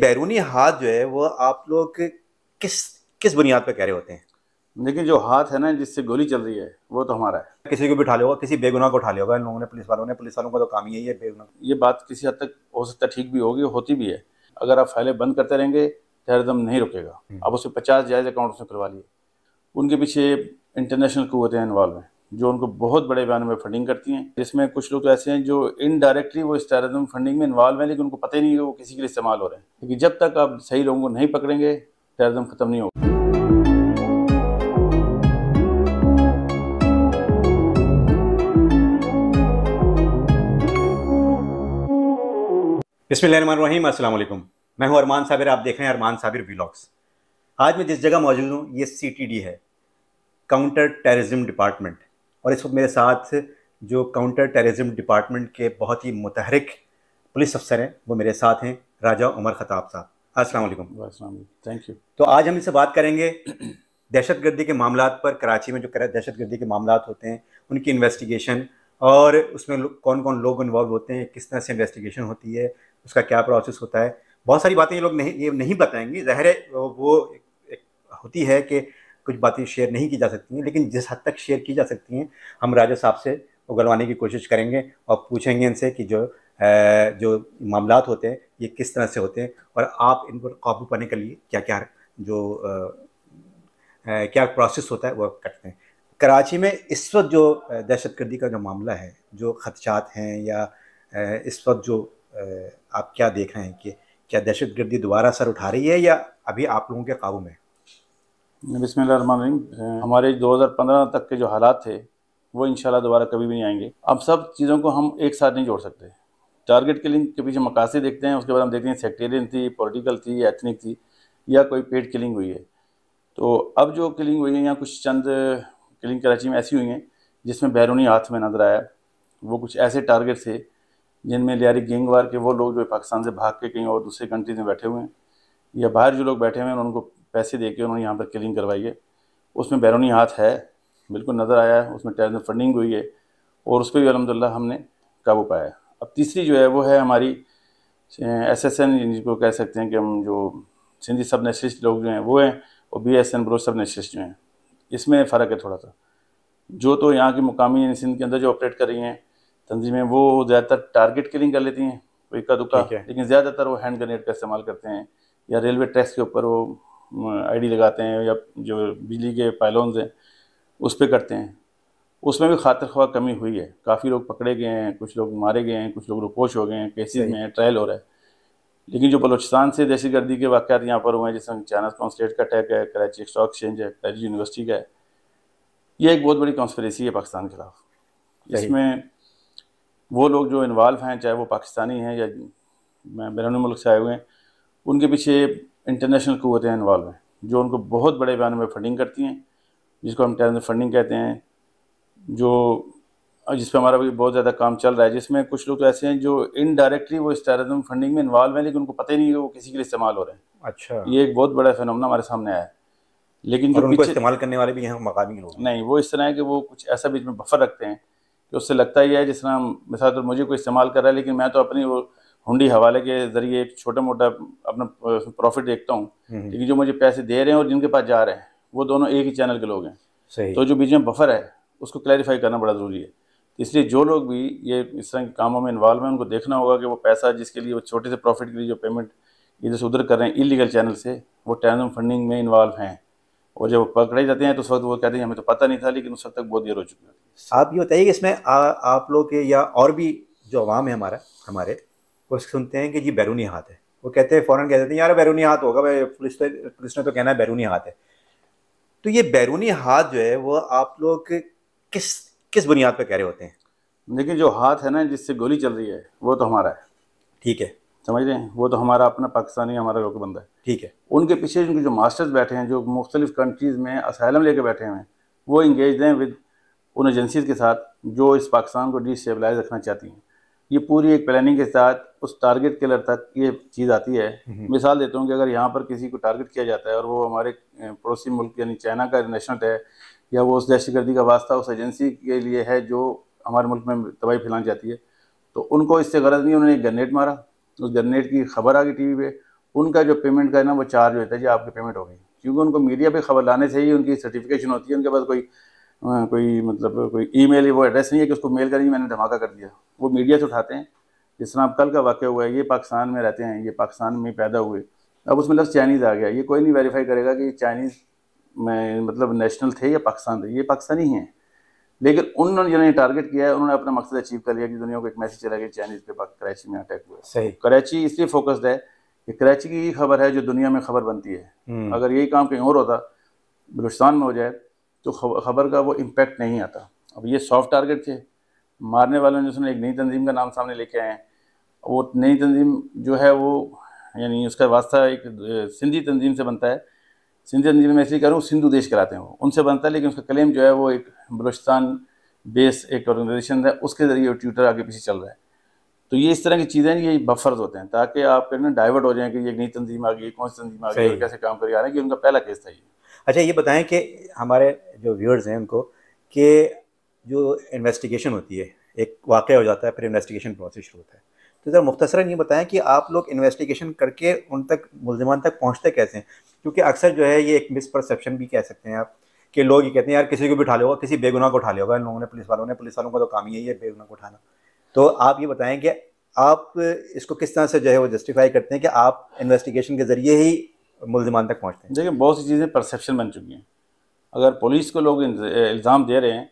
बैरूनी हाथ जो है वो आप लोग किस किस बुनियाद पर कह रहे होते हैं लेकिन जो हाथ है ना जिससे गोली चल रही है वो तो हमारा है किसी को भी उठा होगा किसी बेगुनाह को उठा लेगा इन लोगों ने पुलिस वालों ने पुलिस वालों का तो काम ही है बेगुनाह ये बात किसी हद तक हो सकता है ठीक भी होगी होती भी है अगर आप फाइलें बंद करते रहेंगे हरदम नहीं रुकेगा आप हम्म। उसे पचास जायज़ अकाउंट उसने खुलवा लिए उनके पीछे इंटरनेशनल कुतें इन्वॉल्व हैं जो उनको बहुत बड़े बयान में फंडिंग करती हैं जिसमें कुछ लोग तो ऐसे हैं जो इनडायरेक्टली वो इस टेरिज्म फंडिंग में इन्वॉल्व हैं लेकिन उनको पता ही नहीं है वो किसी के लिए इस्तेमाल हो रहे हैं क्योंकि जब तक आप सही लोगों को नहीं पकड़ेंगे टेररिज्म खत्म नहीं होगा अस्सलाम वालेकुम मैं हूं अरमान साबिर आप देख रहे हैं अरमान साबिर व्लॉग्स आज मैं जिस जगह मौजूद हूँ ये सी है काउंटर टेररिज्म डिपार्टमेंट और इस वक्त मेरे साथ जो काउंटर टेररिज्म डिपार्टमेंट के बहुत ही मुतहरिक पुलिस अफसर हैं वो मेरे साथ हैं राजा उमर ख़ताब साहब अस्सलाम थैंक यू तो आज हम इनसे बात करेंगे दहशत गर्दी के मामला पर कराची में जो दहशत गर्दी के मामला होते हैं उनकी इन्वेस्टिगेशन और उसमें कौन कौन लोग इन्वॉल्व होते हैं किस तरह से इन्वेस्टिगेशन होती है उसका क्या प्रोसेस होता है बहुत सारी बातें ये लोग नहीं ये नहीं बताएंगे जहर वो एक, एक होती है कि कुछ बातें शेयर नहीं की जा सकती हैं लेकिन जिस हद तक शेयर की जा सकती हैं हम राजा साहब से उगलवाने की कोशिश करेंगे और पूछेंगे इनसे कि जो जो मामला होते हैं ये किस तरह से होते हैं और आप इन पर काबू पाने के लिए क्या क्या जो क्या प्रोसेस होता है वो करते हैं कराची में इस वक्त जो दहशत गर्दी का जो मामला है जो खदशात हैं या इस वक्त जो आप क्या देख रहे हैं कि क्या दहशत गर्दी दोबारा सर उठा रही है या अभी आप लोगों के काबू में है बिस्मिल हमारे 2015 तक के जो हालात थे वो इन दोबारा कभी भी नहीं आएंगे अब सब चीज़ों को हम एक साथ नहीं जोड़ सकते टारगेट किलिंग के पीछे मकासे देखते हैं उसके बाद हम देखते हैं सेक्टेरियन थी पॉलिटिकल थी एथनिक थी या कोई पेड किलिंग हुई है तो अब जो किलिंग हुई है या कुछ चंद किलिंग कराची में ऐसी हुई हैं जिसमें बैरूनी हाथ में नज़र आया वो कुछ ऐसे टारगेट थे जिनमें लियारी गेंगवार के वो लोग जो पाकिस्तान से भाग के कहीं और दूसरे कंट्रीज में बैठे हुए हैं या बाहर जो लोग बैठे हुए हैं उनको पैसे दे के उन्होंने यहाँ पर क्लिन करवाई है उसमें बैरूनी हाथ है बिल्कुल नज़र आया है उसमें टेररिज्म फंडिंग हुई है और उस पर भी अलहमदिल्ला हमने काबू पाया अब तीसरी जो है वो है हमारी एस एस एन जिनको कह सकते हैं कि हम जो सिंधी सब नेशनलिस्ट लोग जो हैं वो हैं और बी एस एन ब्रो सब नेशनलिस्ट जो हैं इसमें फ़र्क है थोड़ा सा जो तो यहाँ की मुकामी यानी सिंध के अंदर जो ऑपरेट कर रही हैं तंजीमें वो ज़्यादातर टारगेट किलिंग कर लेती हैं कोई इक्का दुक्का लेकिन ज़्यादातर वो हैंड ग्रेनेड का इस्तेमाल करते हैं या रेलवे ट्रैक्स के ऊपर वो आईडी लगाते हैं या जो बिजली के पायलोन्स हैं उस पर करते हैं उसमें भी खातर खवा कमी हुई है काफ़ी लोग पकड़े गए हैं कुछ लोग मारे गए हैं कुछ लोग रुपोश हो गए हैं केसेस में ट्रायल हो रहा है लेकिन जो बलोचिस्तान से दहशत गर्दी के वाक़ यहाँ पर हुए हैं जैसे चाइना कॉन्सलेट का अटैक है कराची स्टॉक एक्सचेंज है कराची यूनिवर्सिटी का है यह एक बहुत बड़ी कॉन्स्परेसी है पाकिस्तान के खिलाफ इसमें वो लोग जो इन्वाल्व हैं चाहे वो पाकिस्तानी हैं या बैरून मुल्क से आए हुए हैं उनके पीछे इंटरनेशनल कुतें इन्वॉल्व हैं जो उनको बहुत बड़े बयान में फंडिंग करती हैं जिसको हम टेररिज्म फंडिंग कहते हैं जो जिस पर हमारा भी बहुत ज़्यादा काम चल रहा है जिसमें कुछ लोग तो ऐसे हैं जो इनडायरेक्टली वो इस टेरिज्म फंडिंग में इन्वॉल्व हैं लेकिन उनको पता ही नहीं है वो किसी के लिए इस्तेमाल हो रहे हैं अच्छा ये एक बहुत बड़ा फिनमना हमारे सामने आया है लेकिन जो उनको इस्तेमाल करने वाले भी हैं मकामी लोग नहीं वो इस तरह है कि वो कुछ ऐसा बीच में बफर रखते हैं कि उससे लगता ही है जिस तरह मिसाल तौर मुझे कोई इस्तेमाल कर रहा है लेकिन मैं तो अपनी वो हुंडी हवाले के जरिए एक छोटा मोटा अपना प्रॉफिट देखता हूँ हम्म, हम्म। लेकिन जो मुझे पैसे दे रहे हैं और जिनके पास जा रहे हैं वो दोनों एक ही चैनल के लोग हैं सही तो जो बीच में बफर है उसको क्लैरिफाई करना बड़ा ज़रूरी है तो इसलिए जो लोग भी ये इस तरह के कामों में इन्वॉल्व हैं उनको देखना होगा कि वो पैसा जिसके लिए वो छोटे से प्रॉफिट के लिए जो पेमेंट इधर से उधर कर रहे हैं इलीगल चैनल से वो टैनम फंडिंग में इन्वॉल्व हैं और जब पकड़े जाते हैं तो उस वक्त वो कहते हैं हमें तो पता नहीं था लेकिन उस वक्त तक बहुत देर हो चुकी है आप ये बताइए कि इसमें आ, आप लोग के या और भी जो आवाम है हमारा हमारे वो सुनते हैं कि जी बैरूनी हाथ है वो कहते हैं फ़ौरन कह देते हैं यार बैरूनी हाथ होगा भाई पुलिस तो पुलिस ने तो कहना है बैरूनी हाथ है तो ये बैरूनी हाथ जो है वो आप लोग किस किस बुनियाद पर कह रहे होते हैं देखिए जो हाथ है ना जिससे गोली चल रही है वो तो हमारा है ठीक है समझ रहे हैं वो तो हमारा अपना पाकिस्तानी हमारा लोग बंदा है ठीक है उनके पीछे उनके जो मास्टर्स बैठे हैं जो मुख्तलिफ कंट्रीज़ में असाइलम लेके बैठे हुए हैं वो इंगेज हैं विद उन एजेंसीज़ के साथ जो इस पाकिस्तान को डिस्टेबलाइज रखना चाहती हैं ये पूरी एक प्लानिंग के साथ उस टारगेट किलर तक ये चीज़ आती है मिसाल देता हूँ कि अगर यहाँ पर किसी को टारगेट किया जाता है और वो हमारे पड़ोसी मुल्क यानी चाइना का नेशनल है या वो उस दहशतगर्दी का वास्ता उस एजेंसी के लिए है जो हमारे मुल्क में तबाही फैलानी जाती है तो उनको इससे गरज नहीं उन्होंने एक गनेट मारा उस गनेट की खबर आ गई टी पर उनका जो पेमेंट का है ना वो चार्ज होता है जी आपकी पेमेंट हो गई क्योंकि उनको मीडिया पर खबर लाने से ही उनकी सर्टिफिकेशन होती है उनके पास कोई कोई मतलब कोई ईमेल वो एड्रेस नहीं है कि उसको मेल करेंगे मैंने धमाका कर दिया वो मीडिया से उठाते हैं जिस तरह अब कल का वाक्य हुआ है ये पाकिस्तान में रहते हैं ये पाकिस्तान में पैदा हुए अब उसमें लफ्ज़ चाइनीज़ आ गया ये कोई नहीं वेरीफाई करेगा कि चाइनीज़ में मतलब नेशनल थे या पाकिस्तान थे ये पाकिस्तानी हैं लेकिन उन्होंने जिन्होंने टारगेट किया है उन्होंने अपना मकसद अचीव कर लिया कि दुनिया को एक मैसेज चला गया चाइनीज़ पे कराची में अटैक हुआ सही कराची इसलिए फोकस्ड है कि कराची की खबर है जो दुनिया में खबर बनती है हम्म। अगर यही काम कहीं और होता बलुचस्तान में हो जाए तो खबर का वो इम्पेक्ट नहीं आता अब ये सॉफ्ट टारगेट थे मारने वालों ने उसने एक नई तंजीम का नाम सामने लेके आए हैं वो नई तंजीम जो है वो यानी उसका वास्ता एक सिंधी तंजीम से बनता है सिंधी तंजीम में ऐसे ही करूँ सिंधु देश कराते हैं वो उनसे बनता है लेकिन उसका क्लेम जो है वो एक बलोचिस्तान बेस एक ऑर्गेनाइजेशन है उसके ज़रिए वो आगे पीछे चल रहा है तो ये इस तरह की चीज़ें ये बफर्स होते हैं ताकि आप ना डाइवर्ट हो जाएँ कि ये नई तंजीम आ गई कौन सी तंजीम आ गई कैसे काम करके आ रहे हैं कि उनका पहला केस था ये अच्छा ये बताएं कि हमारे जो व्यूअर्स हैं उनको कि जो इन्वेस्टिगेशन होती है एक वाक़ हो जाता है फिर इन्वेस्टिगेशन प्रोसेस शुरू होता है तो ज़रा मुख्तसरा ये बताएं कि आप लोग इन्वेस्टिगेशन करके उन तक मुलजमान तक पहुँचते कैसे हैं क्योंकि अक्सर जो है ये एक मिसपरसेप्शन भी कह सकते हैं आप कि लोग ये कहते हैं यार किसी को भी उठा लेगा किसी बेगुनाह को उठा लेगा इन लोगों ने पुलिस वालों ने पुलिस वालों का तो काम ही है बेगुनाह को उठाना तो आप ये बताएं कि आप इसको किस तरह से जो है वो जस्टिफाई करते हैं कि आप इन्वेस्टिगेशन के ज़रिए ही मुलजमान तक पहुँचते हैं देखिए बहुत सी चीज़ें परसेप्शन बन चुकी हैं अगर पुलिस को लोग इल्ज़ाम दे रहे हैं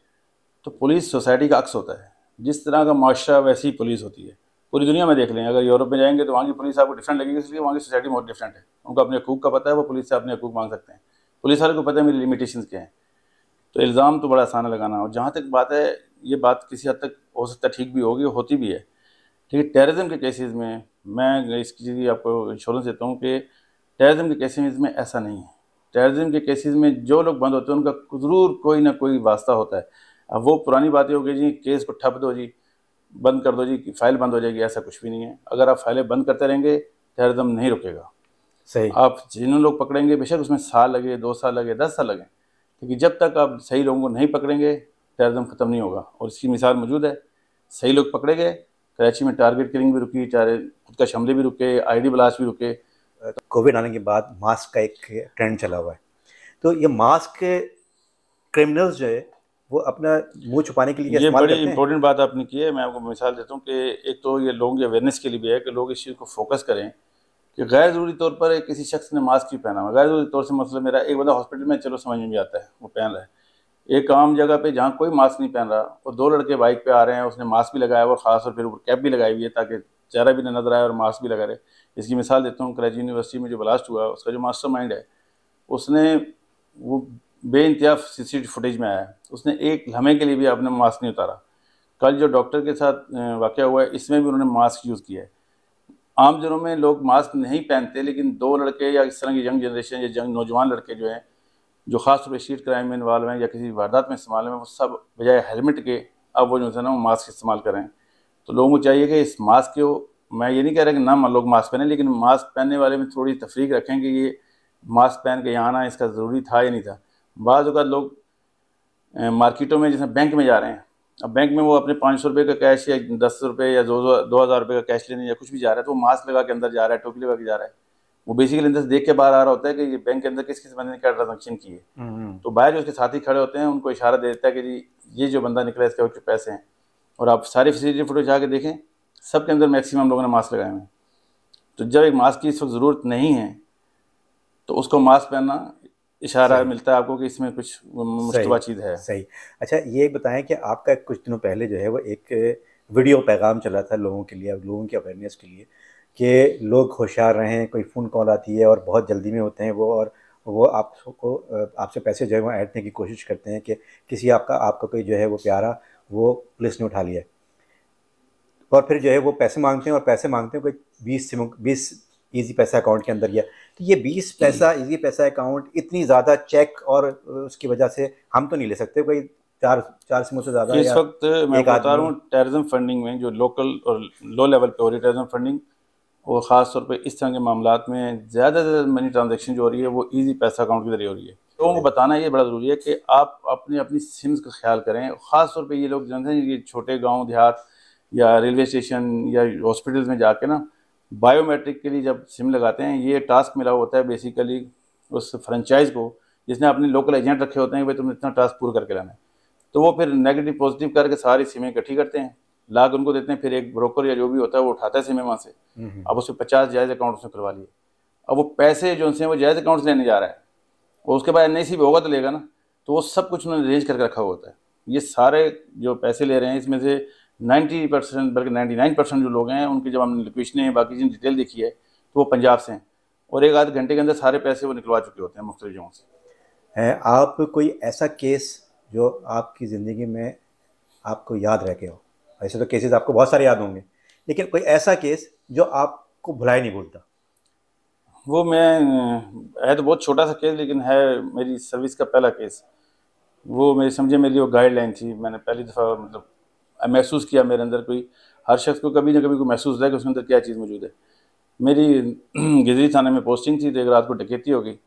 तो पुलिस सोसाइटी का अक्स होता है जिस तरह का माशरा वैसी ही पुलिस होती है पूरी दुनिया में देख लें अगर यूरोप में जाएंगे तो वहाँ की पुलिस आपको डिफरेंट लगेगी इसलिए वहाँ की सोसाइटी बहुत डिफरेंट है उनको अपने हकूक का पता है वो पुलिस से अपने हकूक मांग सकते हैं पुलिस वाले को पता है मेरी लिमिटेशन क्या हैं तो इल्ज़ाम तो बड़ा आसान लगाना और जहाँ तक बात है ये बात किसी हद तक हो सकता है ठीक भी होगी होती भी है ठीक है टेररिज्म के केसेज़ में मैं इसकी चीज़ आपको इंश्योरेंस देता हूँ कि टेररिज्म के केसेस में ऐसा नहीं है टेररिज्म के केसेस में जो लोग बंद होते हैं उनका ज़रूर कोई ना कोई वास्ता होता है अब वो पुरानी बातें हो गई जी केस को ठप दो जी बंद कर दो जी कि फाइल बंद हो जाएगी ऐसा कुछ भी नहीं है अगर आप फाइलें बंद करते रहेंगे टेररिज्म नहीं रुकेगा सही आप जिन लोग पकड़ेंगे बेशक उसमें साल लगे दो साल लगे दस साल लगे क्योंकि जब तक आप सही लोगों को नहीं पकड़ेंगे टेररिज्म ख़त्म नहीं होगा और इसकी मिसाल मौजूद है सही लोग पकड़े गए कराची में टारगेट किलिंग भी रुकी चाहे का शमले भी रुके आईडी ब्लास्ट भी रुके तो कोविड आने के बाद मास्क का एक ट्रेंड चला हुआ है तो ये मास्क क्रिमिनल्स जो है वो अपना मुंह छुपाने के लिए ये बड़ी इंपॉर्टेंट बात आपने की है मैं आपको मिसाल देता हूँ कि एक तो ये लोगों की अवेयरनेस के लिए भी है कि लोग इस चीज़ को फोकस करें कि गैर ज़रूरी तौर पर किसी शख्स ने मास्क क्यों पहना हुआ गैर ज़रूरी तौर से मतलब मेरा एक बंदा हॉस्पिटल में चलो समझ में भी आता है वो पहन रहा है एक आम जगह पे जहाँ कोई मास्क नहीं पहन रहा और दो लड़के बाइक पे आ रहे हैं उसने मास्क भी लगाया और ख़ास और फिर ऊपर कैप भी लगाई हुई है ताकि चेहरा भी नजर आए और मास्क भी लगा रहे इसकी मिसाल देता हूँ कराची यूनिवर्सिटी में जो ब्लास्ट हुआ उसका जो मास्टर माइंड है उसने वो बे इंतहा सी सी फुटेज में आया है उसने एक लम्हे के लिए भी आपने मास्क नहीं उतारा कल जो डॉक्टर के साथ वाक़ हुआ है इसमें भी उन्होंने मास्क यूज़ किया है आम दिनों में लोग मास्क नहीं पहनते लेकिन दो लड़के या इस तरह की यंग जनरेशन या यंग नौजवान लड़के जो हैं जो खास तौर पर शीट क्राइम में इन्वाल्व हैं या किसी वारदात में इस्तेमाल हैं वो सब बजाय हेलमेट के अब वो जो है ना वो मास्क इस्तेमाल करें तो लोगों को चाहिए कि इस मास्क को मैं ये नहीं कह रहा कि ना लोग मास्क पहने लेकिन मास्क पहनने वाले में थोड़ी तफरीक रखें कि ये मास्क पहन के यहाँ आना इसका ज़रूरी था या नहीं था बाज़ अवत लोग मार्केटों में जैसे बैंक में जा रहे हैं अब बैंक में वो अपने पाँच सौ रुपये का कैश या दस रुपये या दो दो हज़ार रुपये का कैश लेने या कुछ भी जा रहा है तो वो मास्क लगा के अंदर जा रहा है टोपी लगा के जा रहा है वो बेसिकली अंदर से देख के बाहर आ रहा होता है कि ये बैंक के अंदर किस किस बंदे ने क्या ट्रांजेक्शन किए हम्म, हम्म। तो बाहर जो उसके साथी खड़े होते हैं उनको इशारा दे देता है कि जी ये जो बंदा निकला है इसके पैसे हैं और आप सारी फैसिलिटी फोटो जाके देखें सब के अंदर मैक्सिमम लोगों ने मास्क लगाए हुए हैं तो जब एक मास्क की इस वक्त ज़रूरत नहीं है तो उसको मास्क पहनना इशारा मिलता है आपको कि इसमें कुछ मुशतबा चीज़ है सही अच्छा ये बताएं कि आपका कुछ दिनों पहले जो है वो एक वीडियो पैगाम चला था लोगों के लिए लोगों की अवेयरनेस के लिए कि लोग होशियार रहें कोई फ़ोन कॉल आती है और बहुत जल्दी में होते हैं वो और वो आपको आपसे पैसे जो है वो ऐडने की कोशिश करते हैं कि किसी आपका आपका कोई जो है वो प्यारा वो पुलिस ने उठा लिया और फिर जो है वो पैसे मांगते हैं और पैसे मांगते हैं कोई बीस से बीस ईजी पैसा अकाउंट के अंदर गया तो ये बीस पैसा ईजी पैसा अकाउंट इतनी ज़्यादा चेक और उसकी वजह से हम तो नहीं ले सकते कोई चार चार सिमों से ज़्यादा इस वक्त मैं बता रहा हूँ टेररिज्म फंडिंग में जो लोकल और लो लेवल पे हो रही है फंडिंग और ख़ास तौर पे इस तरह के मामला में ज़्यादा ज़्यादा मनी ट्रांजेक्शन जो हो रही है वो ईजी पैसा अकाउंट के ज़रिए हो रही है लोगों को तो बताना ये बड़ा ज़रूरी है कि आप अपने अपनी सिम्स का ख्याल करें ख़ास तौर पर ये लोग जानते हैं ये छोटे गाँव देहात या रेलवे स्टेशन या हॉस्पिटल्स में जाके ना बायोमेट्रिक के लिए जब सिम लगाते हैं ये टास्क मिला होता है बेसिकली उस फ्रेंचाइज को जिसने अपने लोकल एजेंट रखे होते हैं भाई तुमने इतना टास्क पूरा करके लाना है तो वो फिर नेगेटिव पॉजिटिव करके सारी सिमें इकट्ठी करते हैं लाख उनको देते हैं फिर एक ब्रोकर या जो भी होता है वो उठाता है सिमें वहाँ से अब उसमें पचास जायज़ अकाउंट उसने खुलवा लिए अब वो पैसे जो उनसे वो जायज़ अकाउंट लेने जा रहा है और उसके बाद एन आई होगा तो लेगा ना तो वो सब कुछ उन्होंने अरेंज करके रखा हुआ होता है ये सारे जो पैसे ले रहे हैं इसमें से 90 परसेंट बल्कि 99 परसेंट जो लोग हैं उनकी जब हमने लोकेशन है बाकी जिन डिटेल देखी है तो वो पंजाब से हैं और एक आध घंटे के अंदर सारे पैसे वो निकलवा चुके होते हैं मुख्तलि जगहों से है आप कोई ऐसा केस जो आपकी ज़िंदगी में आपको याद रह गया हो ऐसे तो केसेस आपको बहुत सारे याद होंगे लेकिन कोई ऐसा केस जो आपको भुलाए नहीं भूलता वो मैं है तो बहुत छोटा सा केस लेकिन है मेरी सर्विस का पहला केस वो मेरी समझे मेरी वो गाइडलाइन थी मैंने पहली दफ़ा मतलब महसूस किया मेरे अंदर कोई हर शख्स को कभी ना कभी कोई महसूस होता है कि उसके अंदर क्या चीज़ मौजूद है मेरी गिजरी थाने में पोस्टिंग थी तो एक रात को डकेती हो गई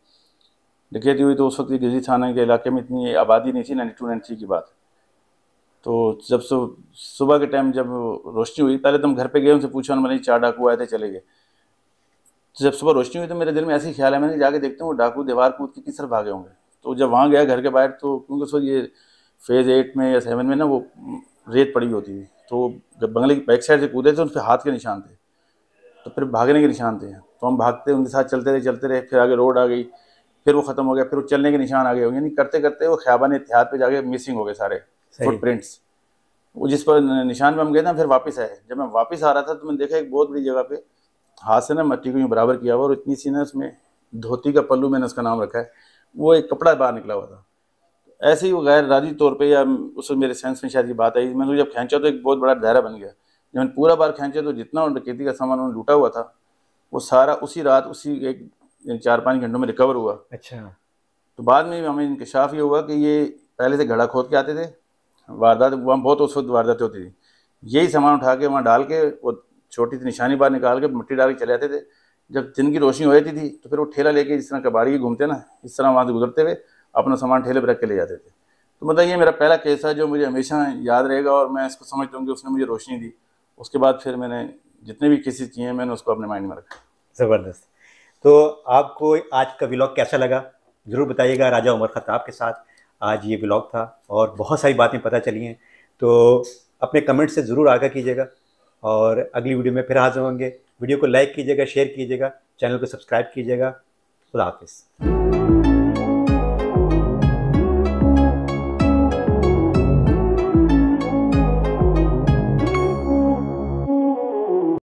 डकेती हुई तो उस वक्त गिजरी थाने के इलाके में इतनी आबादी नहीं थी नाइन्टी टू थ्री की बात तो जब सुबह के टाइम जब रोशनी हुई पहले तो हम घर पे गए उनसे पूछा मैंने चार डाकू आए थे चले गए तो जब सुबह रोशनी हुई तो मेरे दिल में ऐसी ख्याल है मैंने जाके देखता हूँ वो डाकू दीवार कूद के किस तरफ भागे होंगे तो जब वहाँ गया घर के बाहर तो क्योंकि सर ये फेज़ एट में या सेवन में ना वो रेत पड़ी होती थी तो जब बंगले की बैक साइड से कूदे थे उन पर हाथ के निशान थे तो फिर भागने के निशान थे तो हम भागते उनके साथ चलते रहे चलते रहे फिर आगे रोड आ गई फिर वो ख़त्म हो गया फिर वो चलने के निशान आ गए यानी करते करते वो ख्याबान इतिहाद पे जाके मिसिंग हो गए सारे फुटप्रिंट्स वो जिस पर निशान पर हम गए ना फिर वापस आए जब मैं वापस आ रहा था तो मैंने देखा एक बहुत बड़ी जगह पे हाथ से ना मट्टी को यूँ बराबर किया हुआ और इतनी सी ना उसमें धोती का पल्लू मैंने उसका नाम रखा है वो एक कपड़ा बाहर निकला हुआ था ऐसे ही वो गैर राजी तौर पे या उस मेरे सेंस में शायद ये बात आई मैंने जब खींचा तो एक बहुत बड़ा दायरा बन गया जब मैंने पूरा बार खींचा तो जितना उन डकैती का सामान उन्होंने लूटा हुआ था वो सारा उसी रात उसी एक चार पाँच घंटों में रिकवर हुआ अच्छा तो बाद में हमें इंकशाफ ये हुआ कि ये पहले से घड़ा खोद के आते थे वारदात वहाँ बहुत उस वक्त वारदातें होती थी यही सामान उठा के वहाँ डाल के वो छोटी सी निशानी बाहर निकाल के मिट्टी डाल के चले जाते थे जब दिन की रोशनी हो जाती थी तो फिर वो ठेला लेके जिस तरह कबाड़ी घूमते ना इस तरह वहाँ से गुजरते हुए अपना सामान ठेले पर रख के ले जाते थे तो मतलब ये मेरा पहला केस है जो मुझे हमेशा याद रहेगा और मैं इसको समझता हूँ कि उसने मुझे रोशनी दी उसके बाद फिर मैंने जितने भी केसेस किए हैं मैंने उसको अपने माइंड में रखा ज़बरदस्त तो आपको आज का ब्लॉग कैसा लगा ज़रूर बताइएगा राजा उमर ख़ताब के साथ आज ये ब्लॉग था और बहुत सारी बातें पता चली हैं तो अपने कमेंट से ज़रूर आगा कीजिएगा और अगली वीडियो में फिर हाजिर होंगे वीडियो को लाइक कीजिएगा शेयर कीजिएगा चैनल को सब्सक्राइब कीजिएगा खुदा हाफिज़